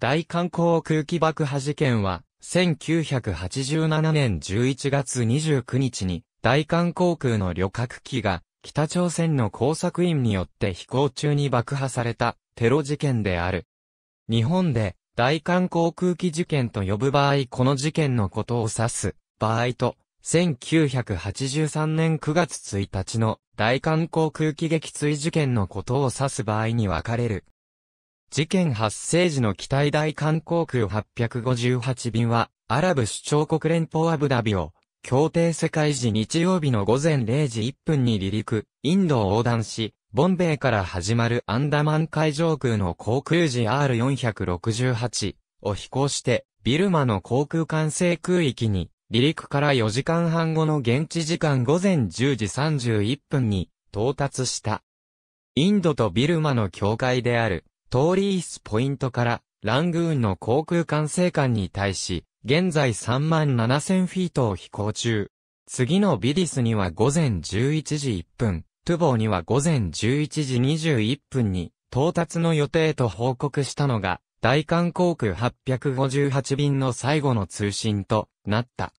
大観光空気爆破事件は、1987年11月29日に、大韓航空の旅客機が、北朝鮮の工作員によって飛行中に爆破された、テロ事件である。日本で、大韓航空機事件と呼ぶ場合この事件のことを指す場合と、1983年9月1日の大韓航空機撃墜事件のことを指す場合に分かれる事件発生時の機体大韓航空858便は、アラブ首長国連邦アブダビを、協定世界時日曜日の午前0時1分に離陸、インドを横断し、ボンベイから始まるアンダマン海上空の航空時 R468 を飛行して、ビルマの航空管制空域に、離陸から4時間半後の現地時間午前10時31分に到達した。インドとビルマの境界であるトーリースポイントから、ラングーンの航空管制官に対し、現在3万7000フィートを飛行中。次のビディスには午前11時1分、トゥボーには午前11時21分に到達の予定と報告したのが、大韓航空858便の最後の通信となった。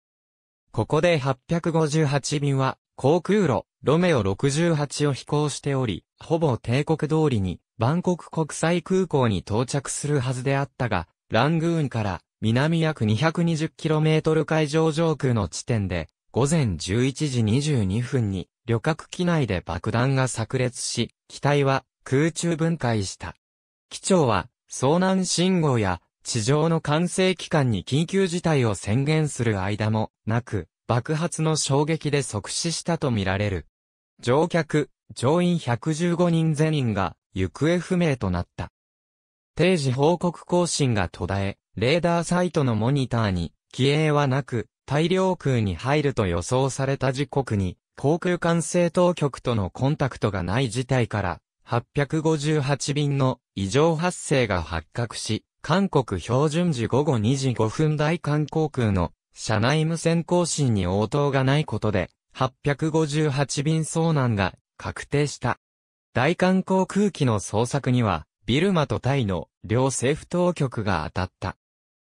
ここで858便は航空路、ロメオ68を飛行しており、ほぼ帝国通りに、バンコク国際空港に到着するはずであったが、ラングーンから南約 220km 海上上空の地点で、午前11時22分に旅客機内で爆弾が炸裂し、機体は空中分解した。機長は遭難信号や地上の管制機関に緊急事態を宣言する間もなく、爆発の衝撃で即死したとみられる。乗客、乗員115人全員が行方不明となった。定時報告更新が途絶え、レーダーサイトのモニターに、機影はなく、大量空に入ると予想された時刻に、航空管制当局とのコンタクトがない事態から、858便の異常発生が発覚し、韓国標準時午後2時5分台韓航空の車内無線更新に応答がないことで、858便遭難が確定した。大韓航空機の捜索には、ビルマとタイの両政府当局が当たった。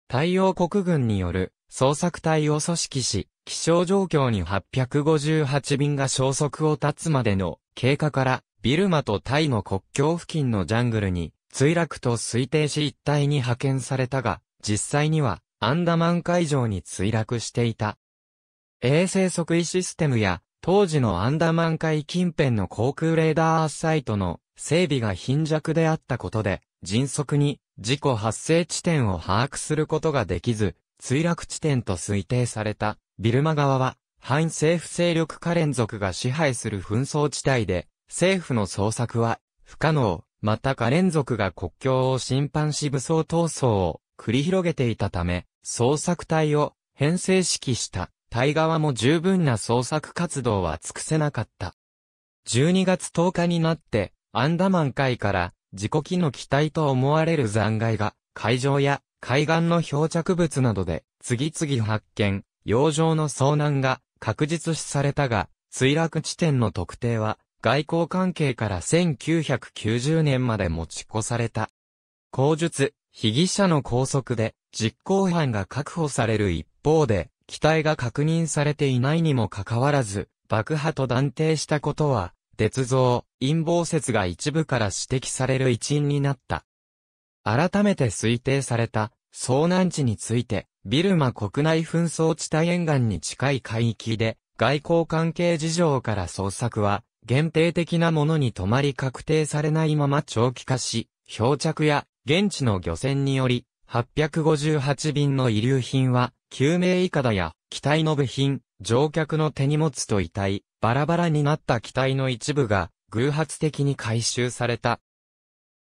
太陽国軍による捜索隊を組織し、気象状況に858便が消息を絶つまでの経過から、ビルマとタイの国境付近のジャングルに墜落と推定し一帯に派遣されたが、実際にはアンダマン海上に墜落していた。衛星測位システムや当時のアンダマン海近辺の航空レーダーサイトの整備が貧弱であったことで、迅速に事故発生地点を把握することができず、墜落地点と推定されたビルマ側は、反政府勢力化連続が支配する紛争地帯で、政府の捜索は不可能、またカ連続が国境を侵犯し武装闘争を繰り広げていたため、捜索隊を編成指揮した。タイ側も十分な捜索活動は尽くせなかった。12月10日になって、アンダマン海から自己機の機体と思われる残骸が海上や海岸の漂着物などで次々発見、洋上の遭難が確実視されたが、墜落地点の特定は外交関係から1990年まで持ち越された。口述、被疑者の拘束で実行犯が確保される一方で、機体が確認されていないにもかかわらず、爆破と断定したことは、鉄造、陰謀説が一部から指摘される一因になった。改めて推定された、遭難地について、ビルマ国内紛争地帯沿岸に近い海域で、外交関係事情から捜索は、限定的なものに止まり確定されないまま長期化し、漂着や現地の漁船により858便の遺留品は、救命いかだや、機体の部品、乗客の手荷物と遺体、バラバラになった機体の一部が、偶発的に回収された。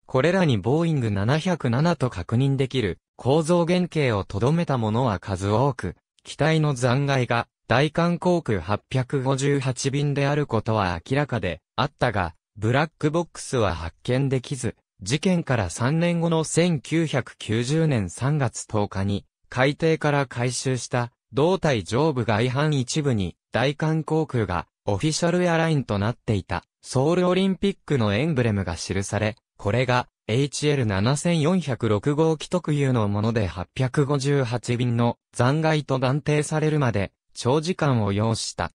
これらにボーイング707と確認できる、構造原型を留めたものは数多く、機体の残骸が、大韓航空858便であることは明らかであったが、ブラックボックスは発見できず、事件から3年後の1990年3月10日に、海底から回収した胴体上部外反一部に、大韓航空がオフィシャルエアラインとなっていた、ソウルオリンピックのエンブレムが記され、これが HL7406 号機特有のもので858便の残骸と断定されるまで長時間を要した。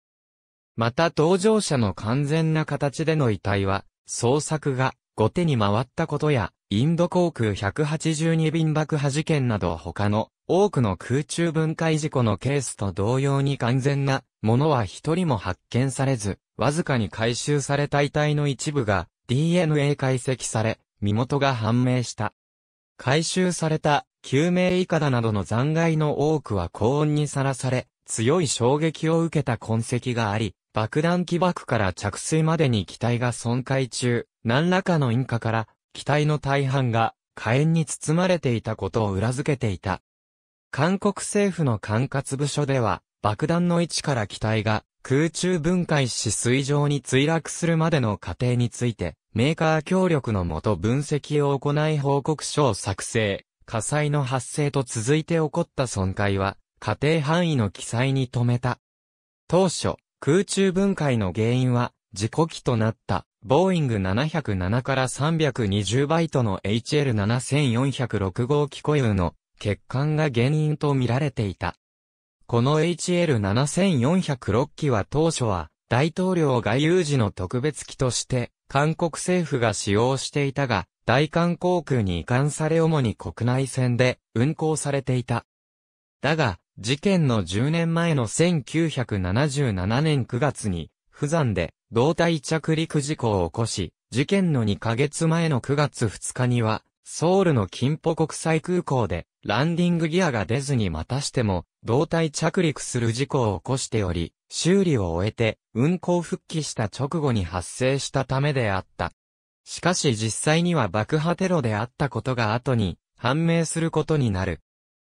また搭乗者の完全な形での遺体は、捜索が後手に回ったことや、インド航空182便爆破事件など他の多くの空中分解事故のケースと同様に完全なものは一人も発見されず、わずかに回収された遺体の一部が DNA 解析され、身元が判明した。回収された救命いかだなどの残骸の多くは高温にさらされ、強い衝撃を受けた痕跡があり、爆弾起爆から着水までに機体が損壊中、何らかの因果から、機体の大半が火炎に包まれていたことを裏付けていた。韓国政府の管轄部署では、爆弾の位置から機体が空中分解し水上に墜落するまでの過程について、メーカー協力のもと分析を行い報告書を作成。火災の発生と続いて起こった損壊は、家庭範囲の記載に止めた。当初、空中分解の原因は、事故機となったボーイング707から320バイトの HL7406 号機固有の欠陥が原因と見られていた。この HL7406 機は当初は大統領外遊時の特別機として韓国政府が使用していたが、大韓航空に移管され主に国内線で運航されていた。だが、事件の10年前の1977年9月に、不山で胴体着陸事故を起こし、事件の2ヶ月前の9月2日には、ソウルの金浦国際空港で、ランディングギアが出ずにまたしても、胴体着陸する事故を起こしており、修理を終えて、運航復帰した直後に発生したためであった。しかし実際には爆破テロであったことが後に、判明することになる。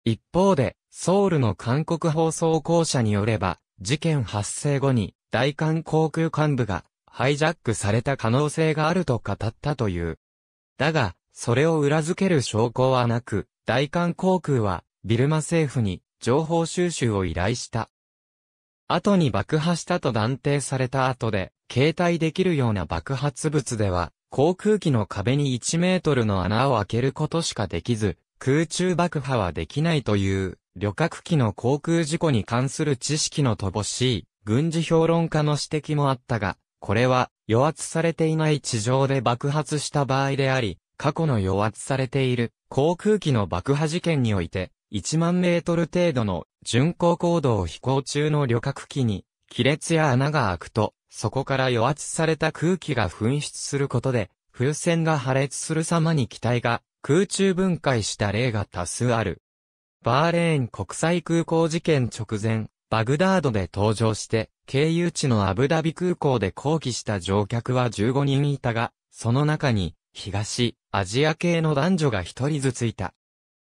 一方で、ソウルの韓国放送公社によれば、事件発生後に、大韓航空幹部がハイジャックされた可能性があると語ったという。だが、それを裏付ける証拠はなく、大韓航空はビルマ政府に情報収集を依頼した。後に爆破したと断定された後で、携帯できるような爆発物では、航空機の壁に1メートルの穴を開けることしかできず、空中爆破はできないという、旅客機の航空事故に関する知識の乏しい軍事評論家の指摘もあったが、これは、与圧されていない地上で爆発した場合であり、過去の与圧されている航空機の爆破事件において、1万メートル程度の巡航高度を飛行中の旅客機に、亀裂や穴が開くと、そこから与圧された空気が噴出することで、風船が破裂する様に機体が空中分解した例が多数ある。バーレーン国際空港事件直前、バグダードで登場して、経由地のアブダビ空港で抗議した乗客は15人いたが、その中に、東、アジア系の男女が1人ずついた。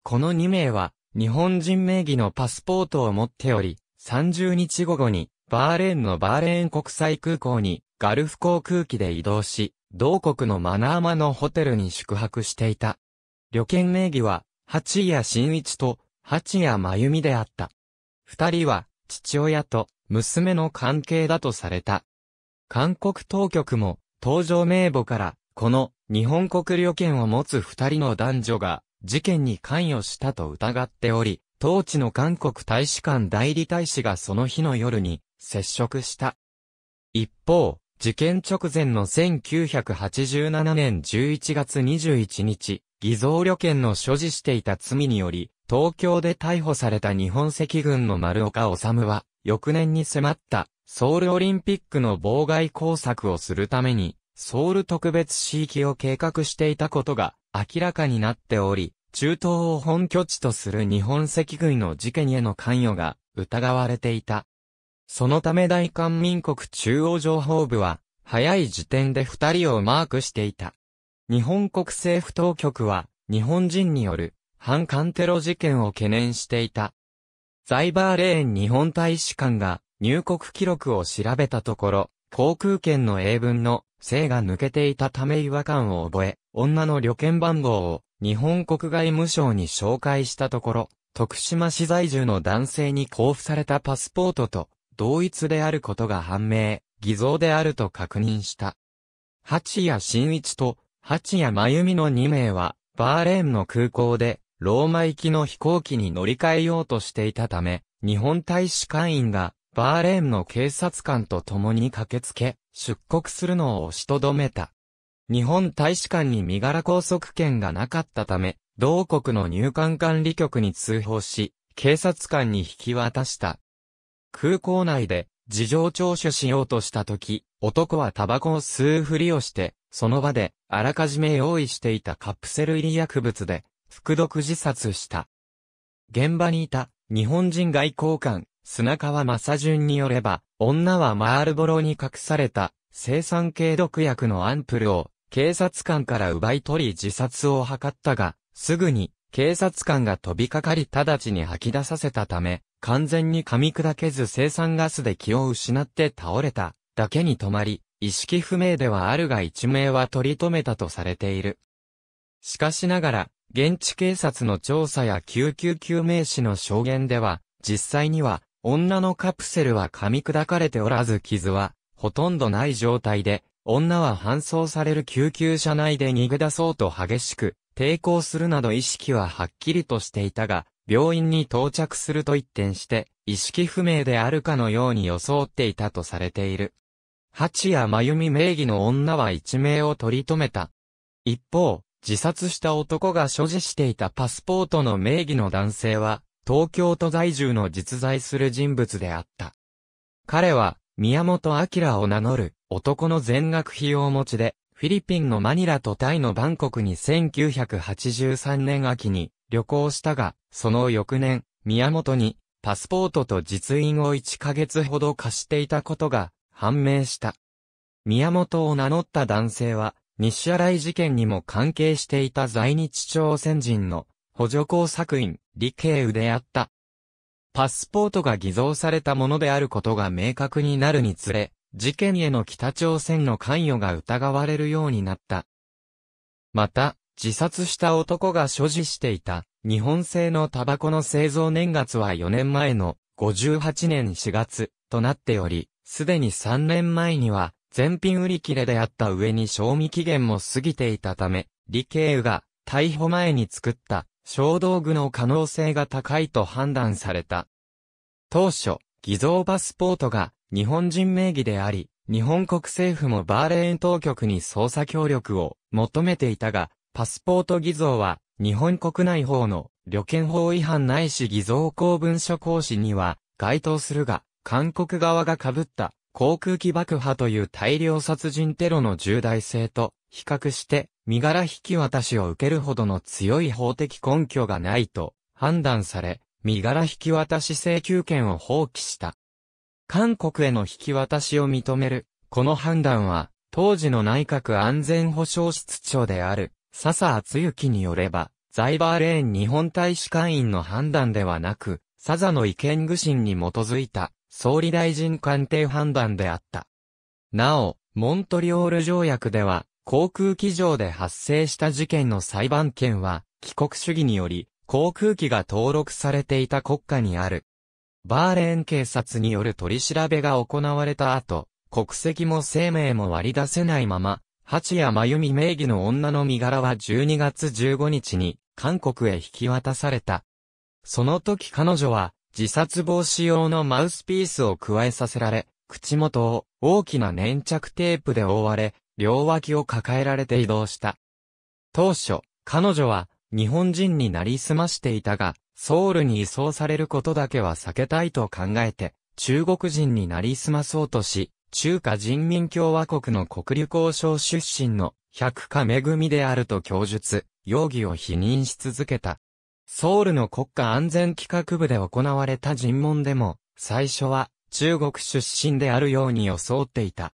この2名は、日本人名義のパスポートを持っており、30日午後に、バーレーンのバーレーン国際空港に、ガルフ航空機で移動し、同国のマナーマのホテルに宿泊していた。旅券名義は、八谷真一と、八谷真由美であった。二人は、父親と娘の関係だとされた。韓国当局も、登場名簿から、この日本国旅券を持つ二人の男女が事件に関与したと疑っており、当地の韓国大使館代理大使がその日の夜に接触した。一方、事件直前の1987年11月21日、偽造旅券の所持していた罪により、東京で逮捕された日本赤軍の丸岡治は、翌年に迫ったソウルオリンピックの妨害工作をするために、ソウル特別地域を計画していたことが明らかになっており、中東を本拠地とする日本赤軍の事件への関与が疑われていた。そのため大韓民国中央情報部は、早い時点で二人をマークしていた。日本国政府当局は、日本人による反感テロ事件を懸念していた。ザイバーレーン日本大使館が入国記録を調べたところ、航空券の英文の性が抜けていたため違和感を覚え、女の旅券番号を日本国外務省に紹介したところ、徳島市在住の男性に交付されたパスポートと同一であることが判明、偽造であると確認した。八谷新一と八谷真由美の2名は、バーレーンの空港でローマ行きの飛行機に乗り換えようとしていたため、日本大使館員がバーレーンの警察官と共に駆けつけ、出国するのを押しとどめた。日本大使館に身柄拘束権がなかったため、同国の入管管理局に通報し、警察官に引き渡した。空港内で事情聴取しようとした時、男はタバコを吸うふりをして、その場であらかじめ用意していたカプセル入り薬物で服毒自殺した。現場にいた日本人外交官、砂川正順によれば、女はマールボロに隠された生産系毒薬のアンプルを警察官から奪い取り自殺を図ったが、すぐに警察官が飛びかかり直ちに吐き出させたため、完全に噛み砕けず生産ガスで気を失って倒れただけに止まり、意識不明ではあるが一命は取り留めたとされている。しかしながら、現地警察の調査や救急救命士の証言では、実際には、女のカプセルは噛み砕かれておらず傷は、ほとんどない状態で、女は搬送される救急車内で逃げ出そうと激しく、抵抗するなど意識ははっきりとしていたが、病院に到着すると一転して、意識不明であるかのように装っていたとされている。八谷真由美名義の女は一命を取り留めた。一方、自殺した男が所持していたパスポートの名義の男性は、東京都在住の実在する人物であった。彼は、宮本明を名乗る男の全額費用持ちで、フィリピンのマニラとタイのバンコクに1983年秋に旅行したが、その翌年、宮本にパスポートと実印を1ヶ月ほど貸していたことが判明した。宮本を名乗った男性は、西新井事件にも関係していた在日朝鮮人の補助工作員、李慶宇であった。パスポートが偽造されたものであることが明確になるにつれ、事件への北朝鮮の関与が疑われるようになった。また、自殺した男が所持していた日本製のタバコの製造年月は4年前の58年4月となっており、すでに3年前には全品売り切れであった上に賞味期限も過ぎていたため、理系が逮捕前に作った小道具の可能性が高いと判断された。当初、偽造パスポートが日本人名義であり、日本国政府もバーレーン当局に捜査協力を求めていたが、パスポート偽造は日本国内法の旅券法違反ないし偽造公文書行使には該当するが、韓国側が被った航空機爆破という大量殺人テロの重大性と比較して身柄引き渡しを受けるほどの強い法的根拠がないと判断され、身柄引き渡し請求権を放棄した。韓国への引き渡しを認める、この判断は、当時の内閣安全保障室長である、笹厚幸によれば、ザイバーレーン日本大使館員の判断ではなく、サザの意見具信に基づいた総理大臣官邸判断であった。なお、モントリオール条約では、航空機上で発生した事件の裁判権は、帰国主義により、航空機が登録されていた国家にある。バーレーン警察による取り調べが行われた後、国籍も生命も割り出せないまま、八谷真由美名義の女の身柄は12月15日に韓国へ引き渡された。その時彼女は自殺防止用のマウスピースを加えさせられ、口元を大きな粘着テープで覆われ、両脇を抱えられて移動した。当初、彼女は日本人になりすましていたが、ソウルに移送されることだけは避けたいと考えて、中国人になりすまそうとし、中華人民共和国の国立交渉出身の百科恵であると供述、容疑を否認し続けた。ソウルの国家安全企画部で行われた尋問でも、最初は中国出身であるように装っていた。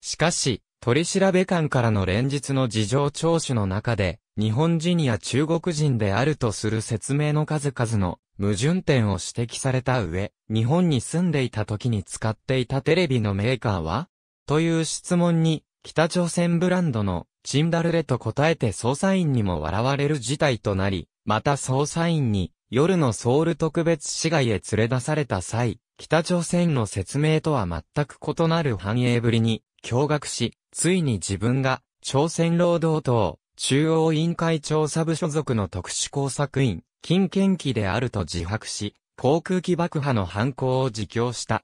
しかし、取調べ官からの連日の事情聴取の中で、日本人や中国人であるとする説明の数々の矛盾点を指摘された上、日本に住んでいた時に使っていたテレビのメーカーはという質問に、北朝鮮ブランドのチンダルレと答えて捜査員にも笑われる事態となり、また捜査員に夜のソウル特別市街へ連れ出された際、北朝鮮の説明とは全く異なる繁栄ぶりに驚愕し、ついに自分が朝鮮労働党中央委員会調査部所属の特殊工作員、金券機であると自白し、航空機爆破の犯行を自供した。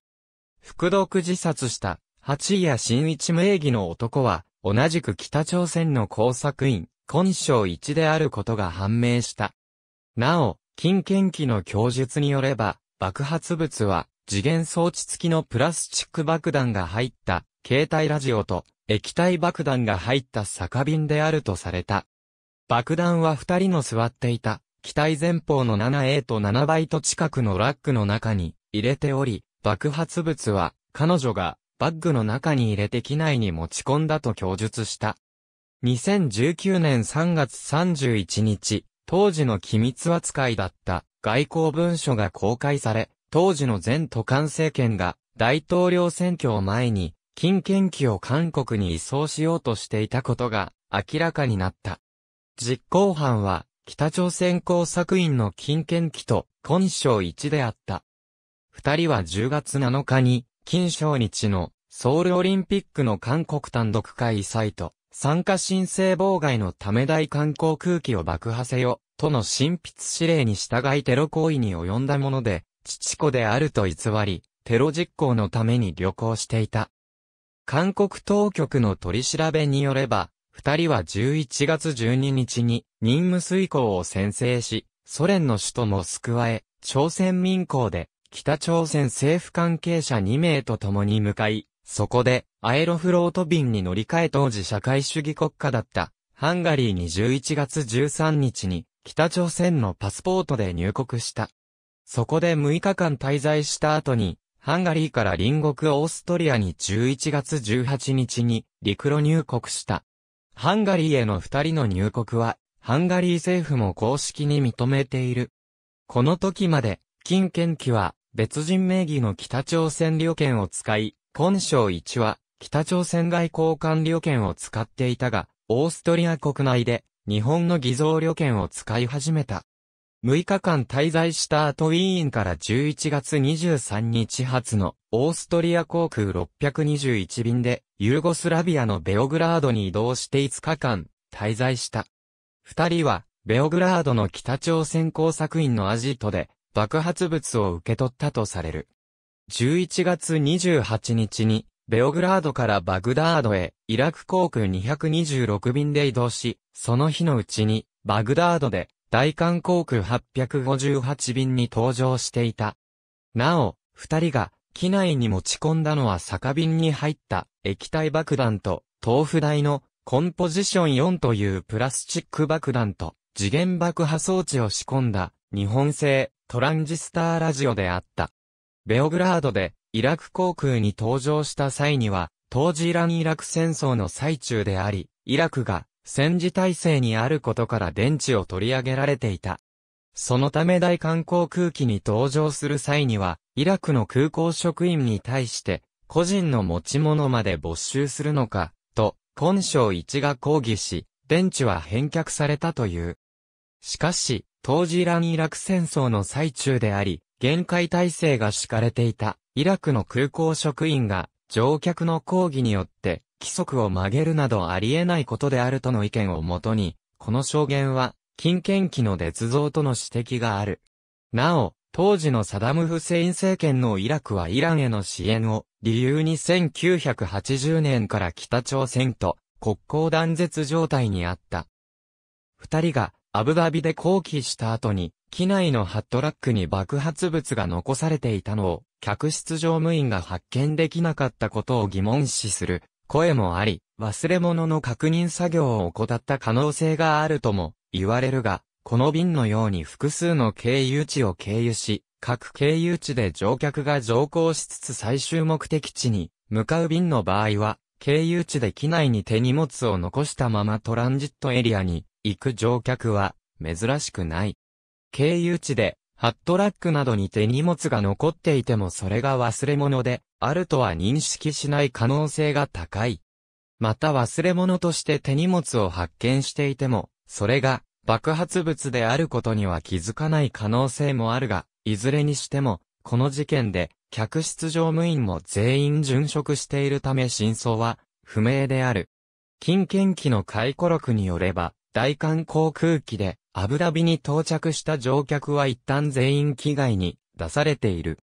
服毒自殺した、八谷新一名義の男は、同じく北朝鮮の工作員、根性一であることが判明した。なお、金研機の供述によれば、爆発物は、次元装置付きのプラスチック爆弾が入った、携帯ラジオと、液体爆弾が入った酒瓶であるとされた。爆弾は二人の座っていた、機体前方の 7A と7バイト近くのラックの中に入れており、爆発物は、彼女がバッグの中に入れて機内に持ち込んだと供述した。2019年3月31日、当時の機密扱いだった外交文書が公開され、当時の前都管政権が大統領選挙を前に、金券機を韓国に移送しようとしていたことが明らかになった。実行犯は北朝鮮工作員の金券機と金正一であった。二人は10月7日に金正日のソウルオリンピックの韓国単独開催と参加申請妨害のため大観光空気を爆破せよ、との新筆指令に従いテロ行為に及んだもので、父子であると偽り、テロ実行のために旅行していた。韓国当局の取り調べによれば、二人は11月12日に任務遂行を宣誓し、ソ連の首都モスクワへ、朝鮮民港で北朝鮮政府関係者2名と共に向かい、そこでアエロフロート便に乗り換え当時社会主義国家だった、ハンガリーに11月13日に、北朝鮮のパスポートで入国した。そこで6日間滞在した後に、ハンガリーから隣国オーストリアに11月18日に陸路入国した。ハンガリーへの二人の入国は、ハンガリー政府も公式に認めている。この時まで、金券機は別人名義の北朝鮮旅券を使い、今省1は北朝鮮外交官旅券を使っていたが、オーストリア国内で日本の偽造旅券を使い始めた。6日間滞在した後ウィーンから11月23日発のオーストリア航空621便でユーゴスラビアのベオグラードに移動して5日間滞在した。二人はベオグラードの北朝鮮工作員のアジトで爆発物を受け取ったとされる。11月28日にベオグラードからバグダードへ、イラク航空226便で移動し、その日のうちに、バグダードで、大韓航空858便に搭乗していた。なお、二人が、機内に持ち込んだのは酒瓶に入った液体爆弾と、豆腐台のコンポジション4というプラスチック爆弾と、次元爆破装置を仕込んだ、日本製トランジスターラジオであった。ベオグラードで、イラク航空に登場した際には、当時イラン・イラク戦争の最中であり、イラクが戦時体制にあることから電池を取り上げられていた。そのため大韓航空機に登場する際には、イラクの空港職員に対して、個人の持ち物まで没収するのか、と、根性一が抗議し、電池は返却されたという。しかし、当時イラン・イラク戦争の最中であり、限界体制が敷かれていた、イラクの空港職員が、乗客の抗議によって、規則を曲げるなどありえないことであるとの意見をもとに、この証言は、金券機の捏造との指摘がある。なお、当時のサダム・フセイン政権のイラクはイランへの支援を理由に1980年から北朝鮮と国交断絶状態にあった。二人がアブダビで抗議した後に機内のハットラックに爆発物が残されていたのを、客室乗務員が発見できなかったことを疑問視する声もあり、忘れ物の確認作業を怠った可能性があるとも言われるが、この便のように複数の経由地を経由し、各経由地で乗客が乗降しつつ最終目的地に向かう便の場合は、経由地で機内に手荷物を残したままトランジットエリアに行く乗客は珍しくない。経由地で、ハットラックなどに手荷物が残っていてもそれが忘れ物で、あるとは認識しない可能性が高い。また忘れ物として手荷物を発見していても、それが爆発物であることには気づかない可能性もあるが、いずれにしても、この事件で、客室乗務員も全員殉職しているため真相は不明である。金券機の回顧録によれば、大韓航空機でアブダビに到着した乗客は一旦全員機外に出されている。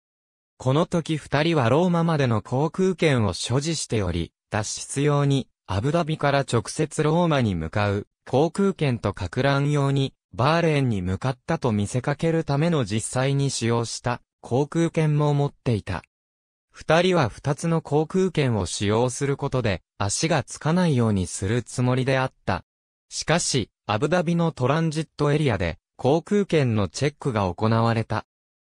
この時二人はローマまでの航空券を所持しており、脱出用にアブダビから直接ローマに向かう航空券と格乱用にバーレーンに向かったと見せかけるための実際に使用した航空券も持っていた。二人は二つの航空券を使用することで足がつかないようにするつもりであったしかし、アブダビのトランジットエリアで、航空券のチェックが行われた。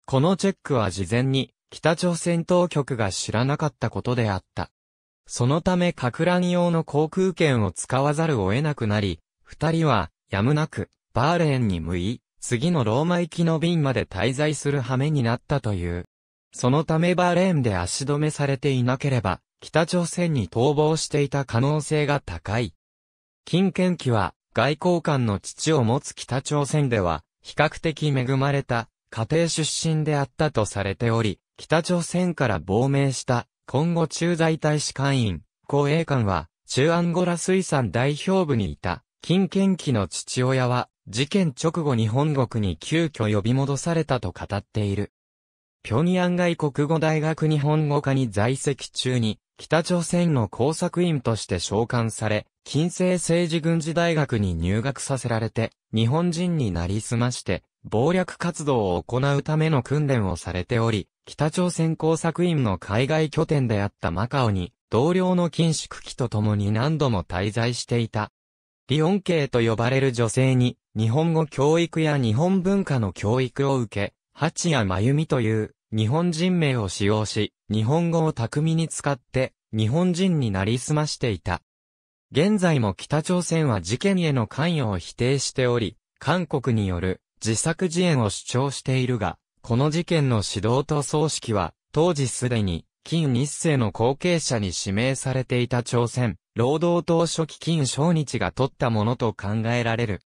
このチェックは事前に、北朝鮮当局が知らなかったことであった。そのため、格乱用の航空券を使わざるを得なくなり、二人は、やむなく、バーレーンに向い、次のローマ行きの便まで滞在する羽目になったという。そのためバーレーンで足止めされていなければ、北朝鮮に逃亡していた可能性が高い。金券機は、外交官の父を持つ北朝鮮では、比較的恵まれた家庭出身であったとされており、北朝鮮から亡命した今後駐在大使館員、公営官は、中アンゴラ水産代表部にいた、金券機の父親は、事件直後日本国に急遽呼び戻されたと語っている。平壌外国語大学日本語科に在籍中に、北朝鮮の工作員として召喚され、近世政治軍事大学に入学させられて、日本人になりすまして、暴力活動を行うための訓練をされており、北朝鮮工作員の海外拠点であったマカオに、同僚の禁縮期と共に何度も滞在していた。リオン系と呼ばれる女性に、日本語教育や日本文化の教育を受け、八谷真由美という日本人名を使用し、日本語を巧みに使って日本人になりすましていた。現在も北朝鮮は事件への関与を否定しており、韓国による自作自演を主張しているが、この事件の指導と葬式は、当時すでに、金日成の後継者に指名されていた朝鮮、労働党初期金正日が取ったものと考えられる。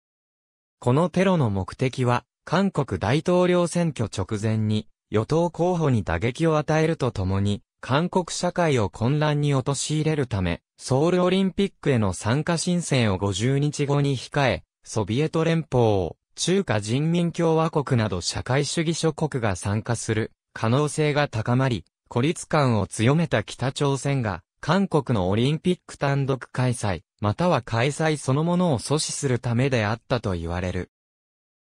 このテロの目的は、韓国大統領選挙直前に、与党候補に打撃を与えるとともに、韓国社会を混乱に陥れるため、ソウルオリンピックへの参加申請を50日後に控え、ソビエト連邦、中華人民共和国など社会主義諸国が参加する可能性が高まり、孤立感を強めた北朝鮮が、韓国のオリンピック単独開催、または開催そのものを阻止するためであったと言われる。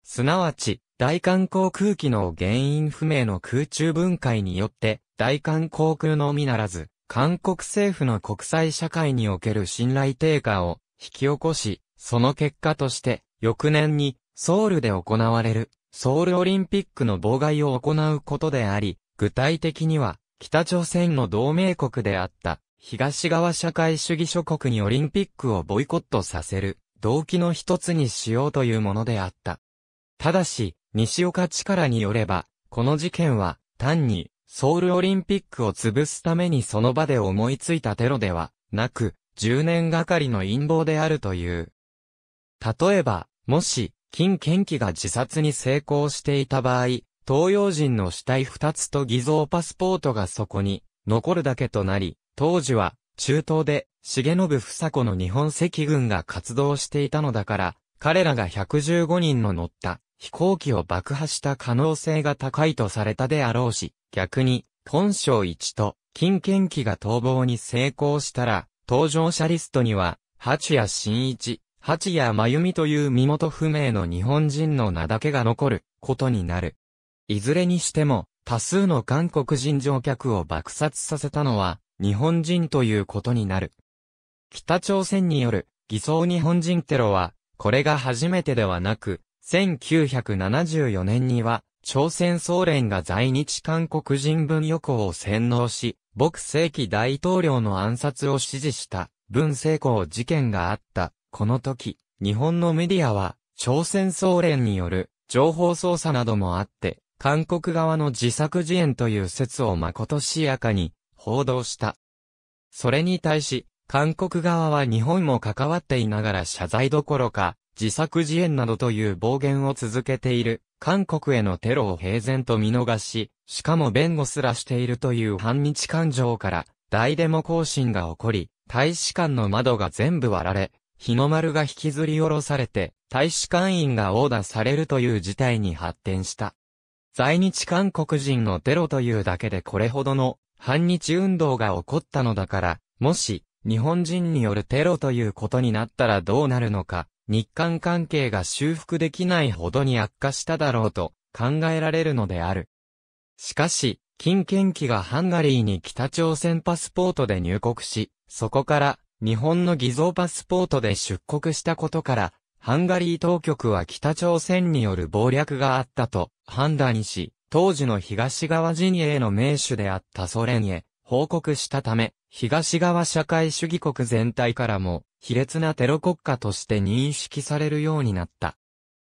すなわち、大韓航空機の原因不明の空中分解によって、大韓航空のみならず、韓国政府の国際社会における信頼低下を引き起こし、その結果として、翌年にソウルで行われるソウルオリンピックの妨害を行うことであり、具体的には北朝鮮の同盟国であった東側社会主義諸国にオリンピックをボイコットさせる動機の一つにしようというものであった。ただし、西岡力によれば、この事件は単にソウルオリンピックを潰すためにその場で思いついたテロではなく、10年がかりの陰謀であるという。例えば、もし、金賢貴が自殺に成功していた場合、東洋人の死体2つと偽造パスポートがそこに残るだけとなり、当時は中東で重信房子の日本赤軍が活動していたのだから、彼らが115人の乗った飛行機を爆破した可能性が高いとされたであろうし、逆に、本省一と、金剣機が逃亡に成功したら、搭乗者リストには、八谷新一、八谷真由美という身元不明の日本人の名だけが残ることになる。いずれにしても、多数の韓国人乗客を爆殺させたのは、日本人ということになる。北朝鮮による偽装日本人テロは、これが初めてではなく、1974年には、朝鮮総連が在日韓国人文旅行を洗脳し、牧正規大統領の暗殺を指示した文政公事件があった。この時、日本のメディアは、朝鮮総連による情報操作などもあって、韓国側の自作自演という説をまことしやかに報道した。それに対し、韓国側は日本も関わっていながら謝罪どころか、自作自演などという暴言を続けている、韓国へのテロを平然と見逃し、しかも弁護すらしているという反日感情から、大デモ行進が起こり、大使館の窓が全部割られ、日の丸が引きずり下ろされて、大使館員が殴打されるという事態に発展した。在日韓国人のテロというだけでこれほどの反日運動が起こったのだから、もし日本人によるテロということになったらどうなるのか、日韓関係が修復できないほどに悪化しただろうと考えられるのである。しかし、金建機がハンガリーに北朝鮮パスポートで入国し、そこから日本の偽造パスポートで出国したことから、ハンガリー当局は北朝鮮による暴略があったと判断し、当時の東側陣営の名手であったソ連へ報告したため、東側社会主義国全体からも卑劣なテロ国家として認識されるようになった。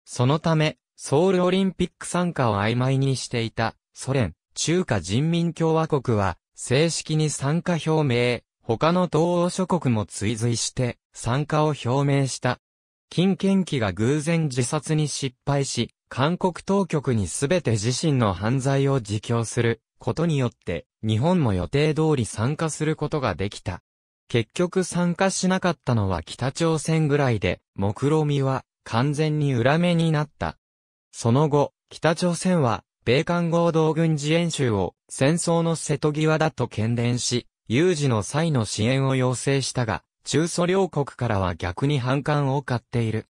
そのため、ソウルオリンピック参加を曖昧にしていたソ連、中華人民共和国は正式に参加表明、他の東欧諸国も追随して参加を表明した。金建機が偶然自殺に失敗し、韓国当局に全て自身の犯罪を自供することによって、日本も予定通り参加することができた。結局参加しなかったのは北朝鮮ぐらいで、目論見は完全に裏目になった。その後、北朝鮮は、米韓合同軍事演習を戦争の瀬戸際だと喧伝し、有事の際の支援を要請したが、中ソ両国からは逆に反感を買っている。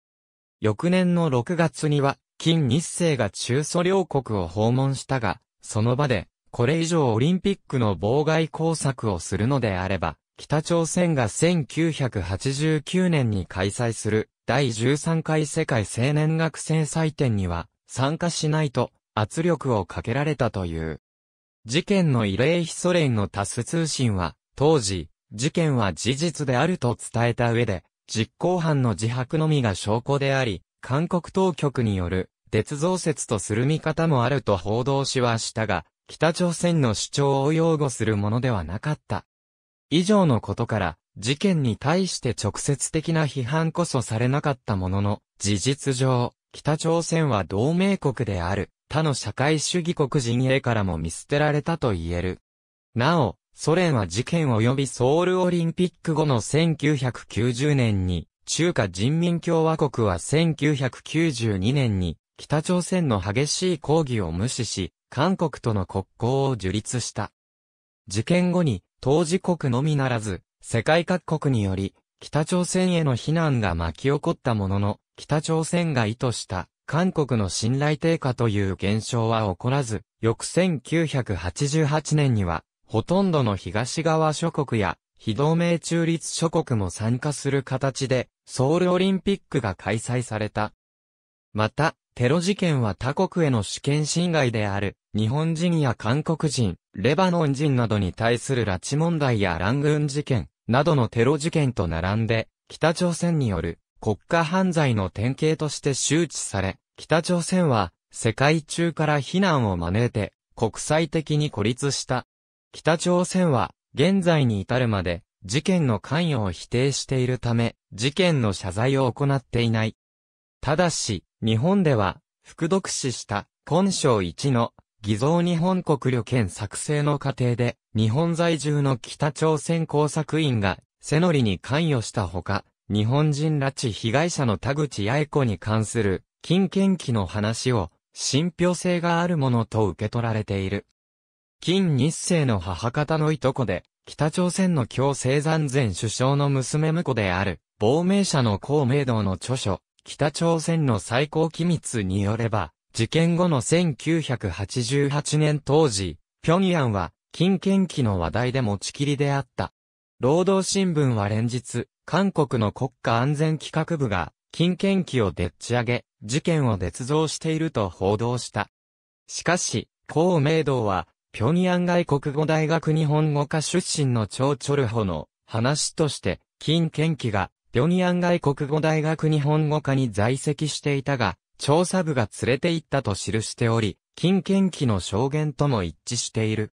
翌年の6月には、金日成が中ソ両国を訪問したが、その場で、これ以上オリンピックの妨害工作をするのであれば、北朝鮮が1989年に開催する第13回世界青年学生祭典には参加しないと圧力をかけられたという。事件の慰霊碑ソ連のタス通信は当時事件は事実であると伝えた上で実行犯の自白のみが証拠であり韓国当局による鉄造説とする見方もあると報道しはしたが、北朝鮮の主張を擁護するものではなかった。以上のことから、事件に対して直接的な批判こそされなかったものの、事実上、北朝鮮は同盟国である、他の社会主義国陣営からも見捨てられたと言える。なお、ソ連は事件及びソウルオリンピック後の1990年に、中華人民共和国は1992年に、北朝鮮の激しい抗議を無視し、韓国との国交を樹立した。事件後に、当事国のみならず、世界各国により、北朝鮮への非難が巻き起こったものの、北朝鮮が意図した韓国の信頼低下という現象は起こらず、翌1988年には、ほとんどの東側諸国や、非同盟中立諸国も参加する形で、ソウルオリンピックが開催された。また、テロ事件は他国への主権侵害である、日本人や韓国人、レバノン人などに対する拉致問題や乱軍事件、などのテロ事件と並んで、北朝鮮による国家犯罪の典型として周知され、北朝鮮は世界中から非難を招いて国際的に孤立した。北朝鮮は現在に至るまで事件の関与を否定しているため、事件の謝罪を行っていない。ただし、日本では、副読史した今、省1の偽造日本国旅券作成の過程で、日本在住の北朝鮮工作員が、セノリに関与したほか、日本人拉致被害者の田口八重子に関する、金券機の話を、信憑性があるものと受け取られている。金日成の母方のいとこで、北朝鮮の共生山前首相の娘婿である、亡命者の孔明堂の著書、北朝鮮の最高機密によれば、事件後の1988年当時、平壌は、金券機の話題で持ちきりであった。労働新聞は連日、韓国の国家安全企画部が、金券機をでっち上げ、事件を捏造していると報道した。しかし、孔明道は、平壌外国語大学日本語科出身の張チョルホの話として、金券機が平壌外国語大学日本語科に在籍していたが、調査部が連れて行ったと記しており、金研機の証言とも一致している。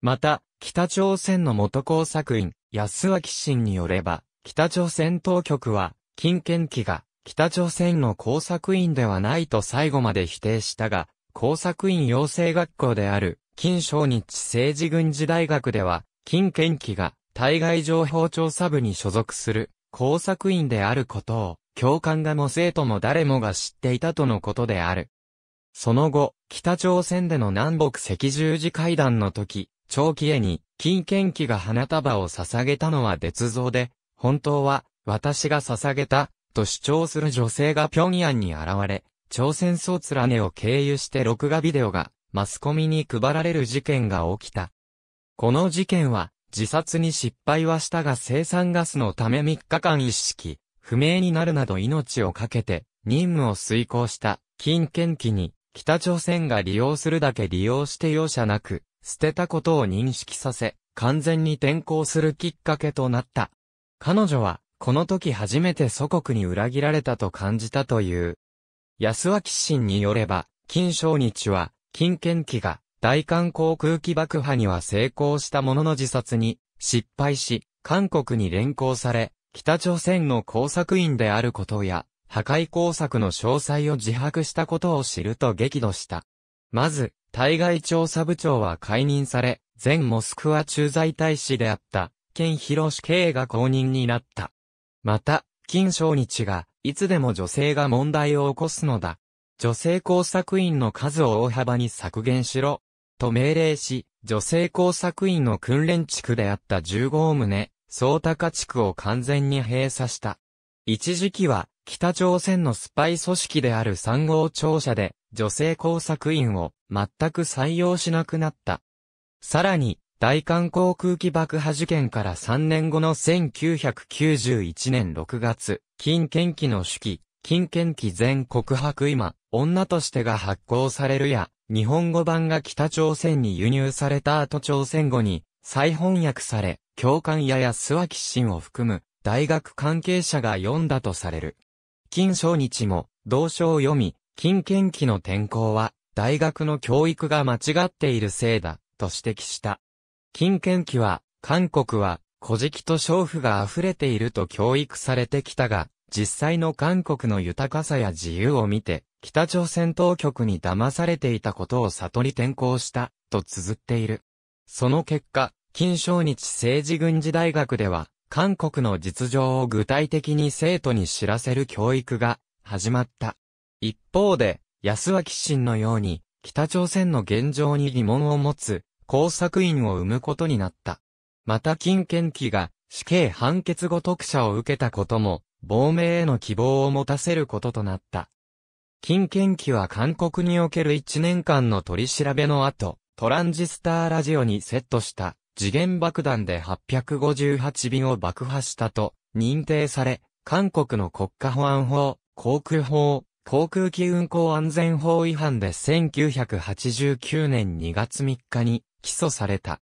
また、北朝鮮の元工作員、安脇信によれば、北朝鮮当局は、金研機が、北朝鮮の工作員ではないと最後まで否定したが、工作員養成学校である、金正日政治軍事大学では、金研機が、対外情報調査部に所属する工作員であることを、教官がも生徒も誰もが知っていたとのことである。その後、北朝鮮での南北赤十字会談の時、長期絵に、金剣機が花束を捧げたのは鉄像で、本当は、私が捧げた、と主張する女性が平壌に現れ、朝鮮総連ねを経由して録画ビデオが、マスコミに配られる事件が起きた。この事件は、自殺に失敗はしたが生産ガスのため3日間一式、不明になるなど命を懸けて、任務を遂行した、金券機に、北朝鮮が利用するだけ利用して容赦なく、捨てたことを認識させ、完全に転校するきっかけとなった。彼女は、この時初めて祖国に裏切られたと感じたという。安脇信によれば、金正日は、金券機が、大韓航空機爆破には成功したものの自殺に失敗し、韓国に連行され、北朝鮮の工作員であることや、破壊工作の詳細を自白したことを知ると激怒した。まず、対外調査部長は解任され、前モスクワ駐在大使であった、県広志慶が公認になった。また、金正日が、いつでも女性が問題を起こすのだ。女性工作員の数を大幅に削減しろ、と命令し、女性工作員の訓練地区であった十五棟、総高地区を完全に閉鎖した。一時期は、北朝鮮のスパイ組織である三号庁舎で、女性工作員を全く採用しなくなった。さらに、大韓航空機爆破事件から3年後の1991年6月、金券機の手記、金券機全告白今、女としてが発行されるや、日本語版が北朝鮮に輸入された後朝鮮語に再翻訳され、教官や諏訪吉信を含む大学関係者が読んだとされる。金正日も同書を読み、金研記の転校は大学の教育が間違っているせいだと指摘した。金研記は韓国は古事記と娼婦が溢れていると教育されてきたが、実際の韓国の豊かさや自由を見て、北朝鮮当局に騙されていたことを悟り転校した、と綴っている。その結果、金正日政治軍事大学では、韓国の実情を具体的に生徒に知らせる教育が始まった。一方で、安脇心のように、北朝鮮の現状に疑問を持つ工作員を生むことになった。また金建機が死刑判決後特赦を受けたことも、亡命への希望を持たせることとなった。金券機は韓国における1年間の取り調べの後、トランジスターラジオにセットした次元爆弾で858便を爆破したと認定され、韓国の国家保安法、航空法、航空機運航安全法違反で1989年2月3日に起訴された。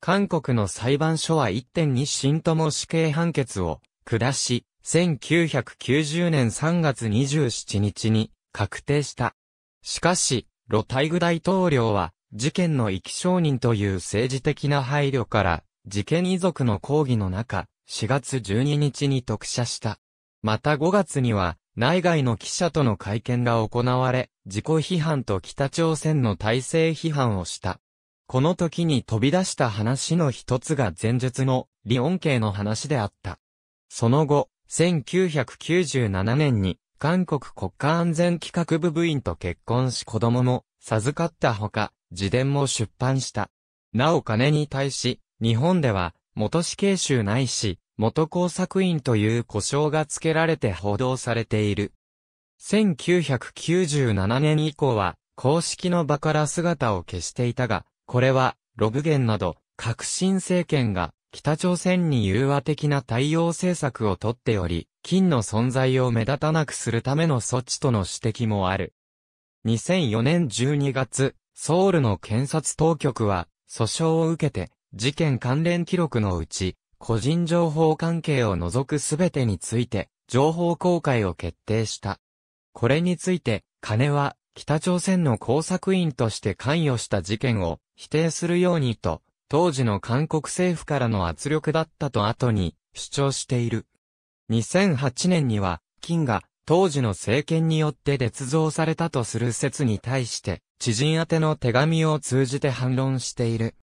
韓国の裁判所は1.2審とも死刑判決を下し、1990年3月27日に確定した。しかし、ロタイグ大統領は、事件の生き証人という政治的な配慮から、事件遺族の抗議の中、4月12日に特赦した。また5月には、内外の記者との会見が行われ、自己批判と北朝鮮の体制批判をした。この時に飛び出した話の一つが前述の、リオン系の話であった。その後、1997年に、韓国国家安全企画部部員と結婚し子供も授かったほか、自伝も出版した。なお金に対し、日本では、元死刑囚ないし、元工作員という故障が付けられて報道されている。1997年以降は、公式の場から姿を消していたが、これは、ロブゲンなど、革新政権が北朝鮮に融和的な対応政策をとっており、金の存在を目立たなくするための措置との指摘もある。2004年12月、ソウルの検察当局は、訴訟を受けて、事件関連記録のうち、個人情報関係を除くすべてについて、情報公開を決定した。これについて、金は、北朝鮮の工作員として関与した事件を否定するようにと当時の韓国政府からの圧力だったと後に主張している。2008年には、金が当時の政権によって捏造されたとする説に対して、知人宛ての手紙を通じて反論している。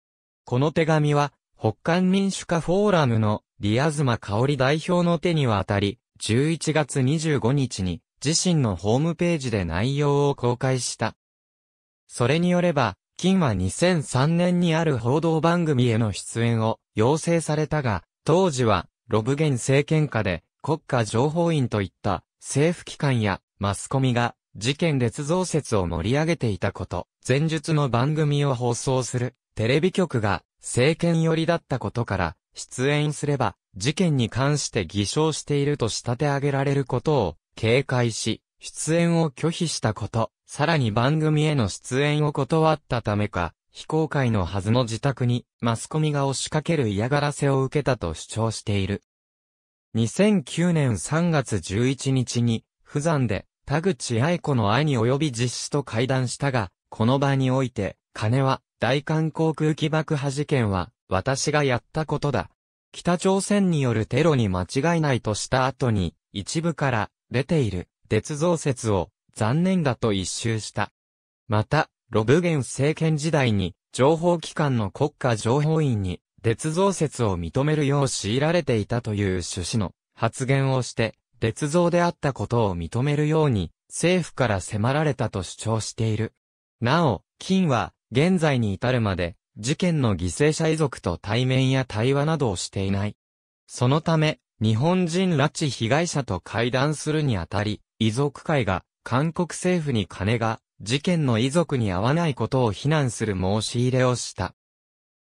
この手紙は、北韓民主化フォーラムのリアズマ香織代表の手に渡り、11月25日に自身のホームページで内容を公開した。それによれば、金は2003年にある報道番組への出演を要請されたが、当時は、ロブゲン政権下で国家情報院といった政府機関やマスコミが事件列造説を盛り上げていたこと、前述の番組を放送するテレビ局が政権寄りだったことから、出演すれば事件に関して偽証していると仕立て上げられることを警戒し、出演を拒否したこと。さらに番組への出演を断ったためか、非公開のはずの自宅にマスコミが押しかける嫌がらせを受けたと主張している。2009年3月11日に、不山で田口愛子の兄及び実施と会談したが、この場において、金は、大韓航空機爆破事件は、私がやったことだ。北朝鮮によるテロに間違いないとした後に、一部から出ている、鉄造説を残念だと一蹴した。また、ロブゲン政権時代に、情報機関の国家情報院に、鉄造説を認めるよう強いられていたという趣旨の発言をして、鉄造であったことを認めるように、政府から迫られたと主張している。なお、金は、現在に至るまで、事件の犠牲者遺族と対面や対話などをしていない。そのため、日本人拉致被害者と会談するにあたり、遺族会が韓国政府に金が、事件の遺族に合わないことを非難する申し入れをした。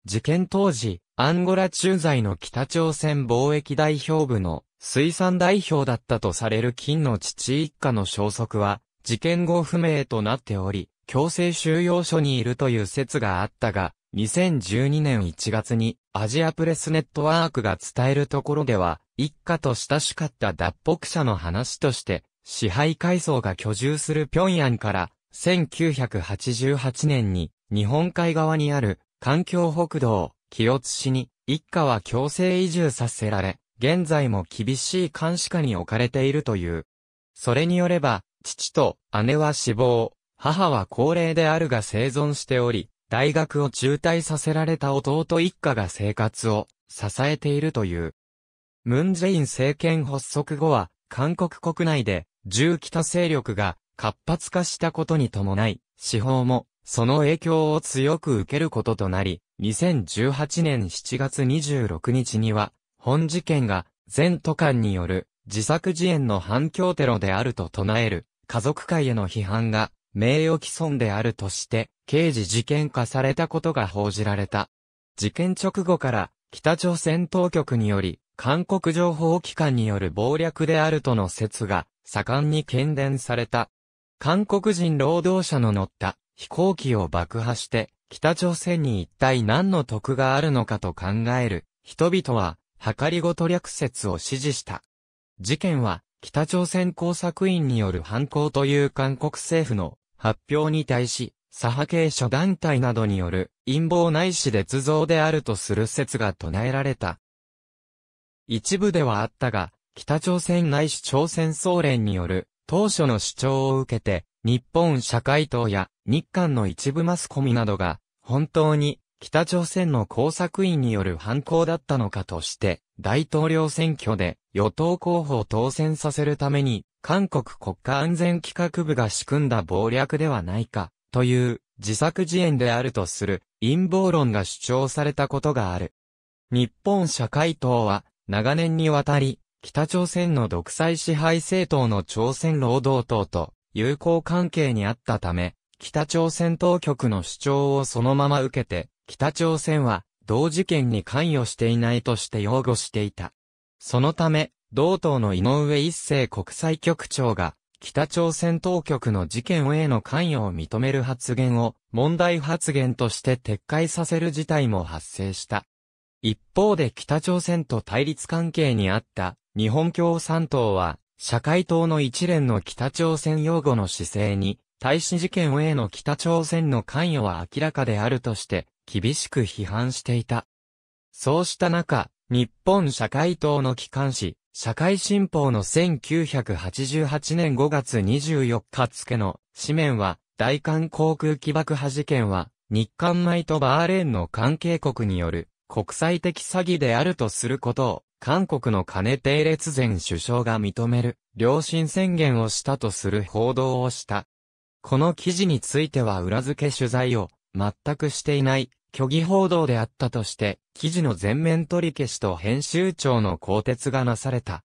事件当時、アンゴラ駐在の北朝鮮貿易代表部の水産代表だったとされる金の父一家の消息は、事件後不明となっており、強制収容所にいるという説があったが、2012年1月にアジアプレスネットワークが伝えるところでは、一家と親しかった脱北者の話として、支配階層が居住する平壌から1988年に日本海側にある環境北道清津市に一家は強制移住させられ、現在も厳しい監視下に置かれているという。それによれば、父と姉は死亡、母は高齢であるが生存しており、大学を中退させられた弟一家が生活を支えているという。ムンジェイン政権発足後は、韓国国内で重北勢力が活発化したことに伴い、司法もその影響を強く受けることとなり、2018年7月26日には、本事件が全都間による自作自演の反響テロであると唱える家族会への批判が名誉毀損であるとして刑事事件化されたことが報じられた。事件直後から北朝鮮当局により韓国情報機関による暴略であるとの説が盛んに喧伝された。韓国人労働者の乗った飛行機を爆破して北朝鮮に一体何の得があるのかと考える人々は計りごと略説を支持した。事件は北朝鮮工作員による犯行という韓国政府の発表に対し左派系諸団体などによる陰謀ないし捏造であるとする説が唱えられた。一部ではあったが、北朝鮮内視朝鮮総連による当初の主張を受けて、日本社会党や日韓の一部マスコミなどが、本当に北朝鮮の工作員による犯行だったのかとして、大統領選挙で与党候補を当選させるために、韓国国家安全企画部が仕組んだ謀略ではないか、という自作自演であるとする陰謀論が主張されたことがある。日本社会党は長年にわたり北朝鮮の独裁支配政党の朝鮮労働党と友好関係にあったため、北朝鮮当局の主張をそのまま受けて、北朝鮮は同事件に関与していないとして擁護していた。そのため、同党の井上一世国際局長が、北朝鮮当局の事件への関与を認める発言を問題発言として撤回させる事態も発生した。一方で北朝鮮と対立関係にあった日本共産党は、社会党の一連の北朝鮮擁護の姿勢に、大使事件への北朝鮮の関与は明らかであるとして、厳しく批判していた。そうした中、日本社会党の機関紙、社会新報の1988年5月24日付の紙面は、大韓航空機爆破事件は、日韓米とバーレーンの関係国による国際的詐欺であるとすることを、韓国の金定列前首相が認める、良心宣言をしたとする報道をした。この記事については裏付け取材を、全くしていない、虚偽報道であったとして、記事の全面取り消しと編集長の更迭がなされた。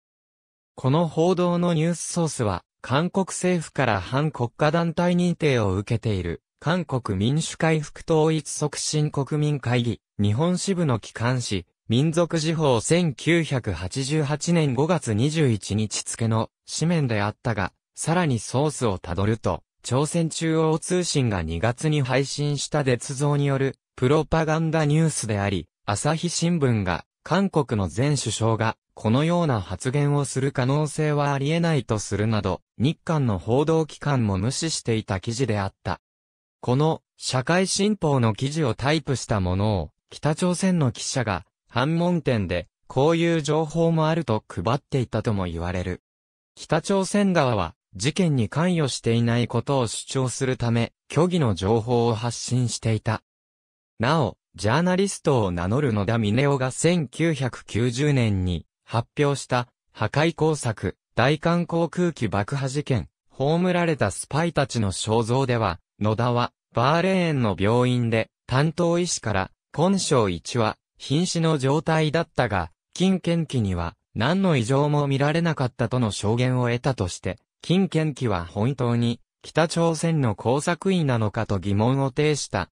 この報道のニュースソースは、韓国政府から反国家団体認定を受けている、韓国民主回復統一促進国民会議、日本支部の機関紙、民族時報1988年5月21日付の紙面であったが、さらにソースをたどると、朝鮮中央通信が2月に配信した鉄像によるプロパガンダニュースであり、朝日新聞が韓国の前首相がこのような発言をする可能性はありえないとするなど、日韓の報道機関も無視していた記事であった。この社会新報の記事をタイプしたものを北朝鮮の記者が反問店でこういう情報もあると配っていたとも言われる。北朝鮮側は事件に関与していないことを主張するため虚偽の情報を発信していた。なお、ジャーナリストを名乗る野田峰夫が1990年に発表した破壊工作、大韓航空機爆破事件、葬られたスパイたちの肖像では、野田は、バーレーンの病院で、担当医師から、根性1は、瀕死の状態だったが、金研期には、何の異常も見られなかったとの証言を得たとして、金研期は本当に、北朝鮮の工作員なのかと疑問を呈した。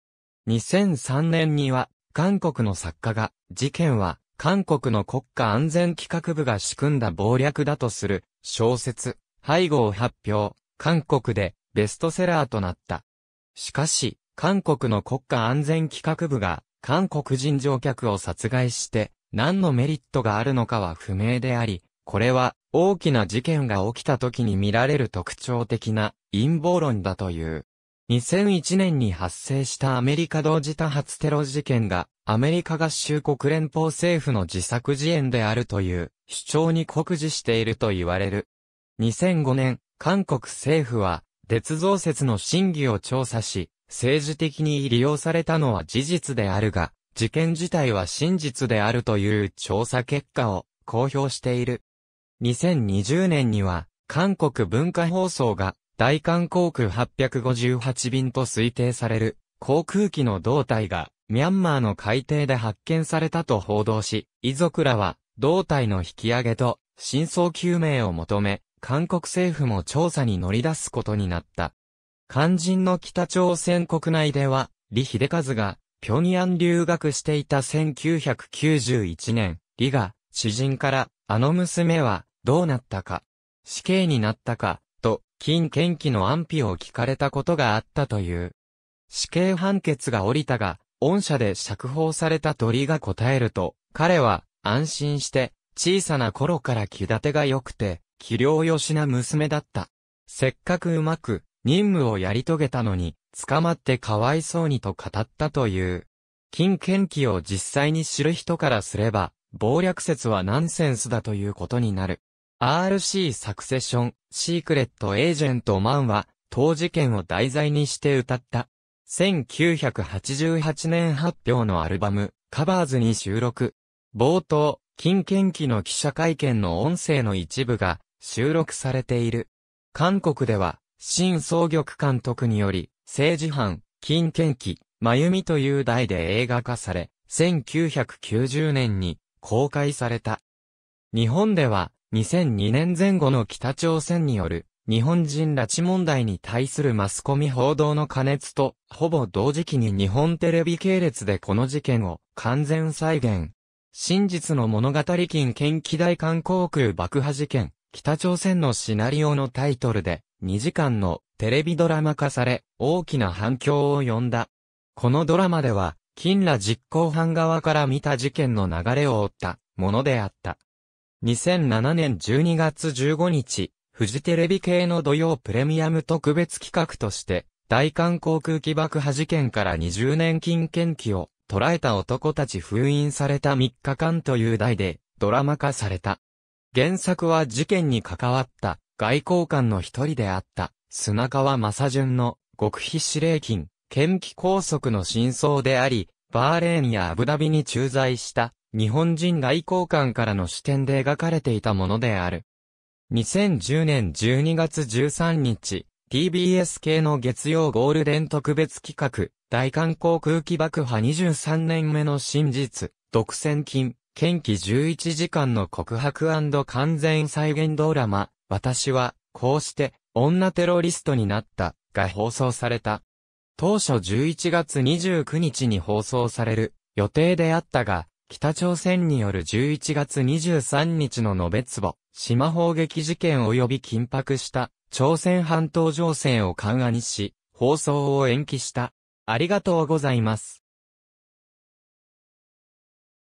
2003年には、韓国の作家が、事件は、韓国の国家安全企画部が仕組んだ謀略だとする、小説、背後を発表、韓国で、ベストセラーとなった。しかし、韓国の国家安全企画部が、韓国人乗客を殺害して、何のメリットがあるのかは不明であり、これは大きな事件が起きた時に見られる特徴的な陰謀論だという。2001年に発生したアメリカ同時多発テロ事件がアメリカ合衆国連邦政府の自作自演であるという主張に酷似していると言われる。2005年、韓国政府は鉄造説の真偽を調査し、政治的に利用されたのは事実であるが、事件自体は真実であるという調査結果を公表している。2020年には、韓国文化放送が、大韓航空858便と推定される、航空機の胴体が、ミャンマーの海底で発見されたと報道し、遺族らは、胴体の引き上げと、真相究明を求め、韓国政府も調査に乗り出すことになった。肝心の北朝鮮国内では、李秀和が、平壌留学していた1991年、李が、詩人から、あの娘は、どうなったか、死刑になったか、と、金賢貴の安否を聞かれたことがあったという。死刑判決が降りたが、恩赦で釈放された鳥が答えると、彼は、安心して、小さな頃から気立てが良くて、器量よしな娘だった。せっかくうまく、任務をやり遂げたのに、捕まってかわいそうにと語ったという。金券機を実際に知る人からすれば、暴略説はナンセンスだということになる。RC サクセション、シークレットエージェントマンは、当事件を題材にして歌った。1988年発表のアルバム、カバーズに収録。冒頭、金券機の記者会見の音声の一部が、収録されている。韓国では、新総局監督により、政治犯、金剣記、真由美という題で映画化され、1990年に公開された。日本では、2002年前後の北朝鮮による、日本人拉致問題に対するマスコミ報道の加熱と、ほぼ同時期に日本テレビ系列でこの事件を完全再現。真実の物語金剣記大韓航空爆破事件、北朝鮮のシナリオのタイトルで、2時間のテレビドラマ化され、大きな反響を呼んだ。このドラマでは、金ら実行犯側から見た事件の流れを追ったものであった。2007年12月15日、フジテレビ系の土曜プレミアム特別企画として、大韓航空機爆破事件から20年金検機を捉えた男たち封印された3日間という題でドラマ化された。原作は事件に関わった外交官の一人であった砂川正純の極秘司令金、検機拘束の真相であり、バーレーンやアブダビに駐在した日本人外交官からの視点で描かれていたものである。2010年12月13日、TBS 系の月曜ゴールデン特別企画、大韓航空機爆破23年目の真実、独占金、検期11時間の告白完全再現ドラマ、私は、こうして、女テロリストになった、が放送された。当初11月29日に放送される予定であったが、北朝鮮による11月23日の延べ壺、島砲撃事件及び緊迫した朝鮮半島情勢を緩和にし、放送を延期した。ありがとうございます。